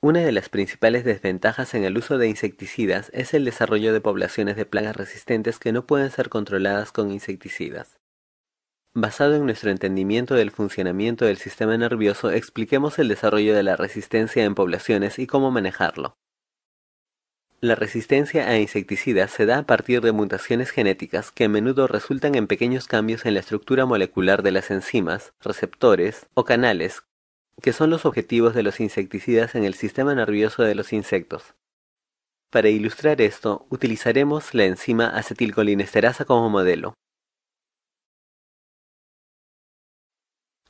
Una de las principales desventajas en el uso de insecticidas es el desarrollo de poblaciones de plagas resistentes que no pueden ser controladas con insecticidas. Basado en nuestro entendimiento del funcionamiento del sistema nervioso, expliquemos el desarrollo de la resistencia en poblaciones y cómo manejarlo. La resistencia a insecticidas se da a partir de mutaciones genéticas que a menudo resultan en pequeños cambios en la estructura molecular de las enzimas, receptores o canales que son los objetivos de los insecticidas en el sistema nervioso de los insectos. Para ilustrar esto, utilizaremos la enzima acetilcolinesterasa como modelo.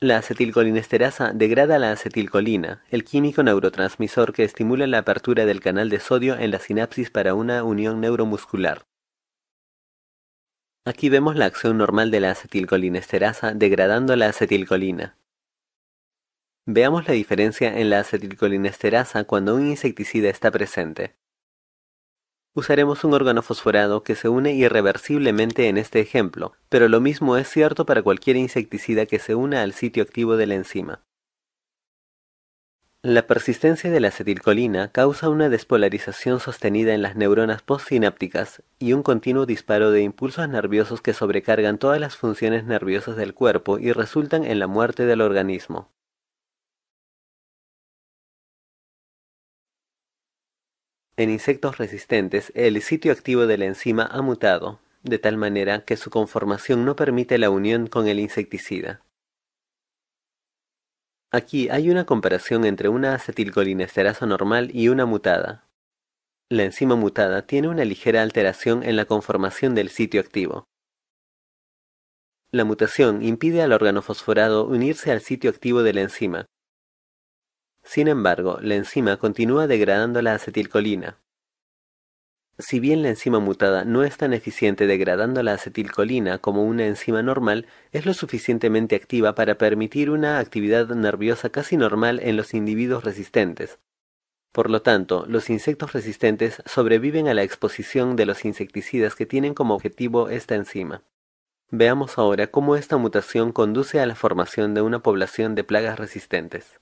La acetilcolinesterasa degrada la acetilcolina, el químico neurotransmisor que estimula la apertura del canal de sodio en la sinapsis para una unión neuromuscular. Aquí vemos la acción normal de la acetilcolinesterasa degradando la acetilcolina. Veamos la diferencia en la acetilcolinesterasa cuando un insecticida está presente. Usaremos un órgano fosforado que se une irreversiblemente en este ejemplo, pero lo mismo es cierto para cualquier insecticida que se una al sitio activo de la enzima. La persistencia de la acetilcolina causa una despolarización sostenida en las neuronas postsinápticas y un continuo disparo de impulsos nerviosos que sobrecargan todas las funciones nerviosas del cuerpo y resultan en la muerte del organismo. En insectos resistentes, el sitio activo de la enzima ha mutado, de tal manera que su conformación no permite la unión con el insecticida. Aquí hay una comparación entre una acetilcolinesterasa normal y una mutada. La enzima mutada tiene una ligera alteración en la conformación del sitio activo. La mutación impide al órgano fosforado unirse al sitio activo de la enzima, sin embargo, la enzima continúa degradando la acetilcolina. Si bien la enzima mutada no es tan eficiente degradando la acetilcolina como una enzima normal, es lo suficientemente activa para permitir una actividad nerviosa casi normal en los individuos resistentes. Por lo tanto, los insectos resistentes sobreviven a la exposición de los insecticidas que tienen como objetivo esta enzima. Veamos ahora cómo esta mutación conduce a la formación de una población de plagas resistentes.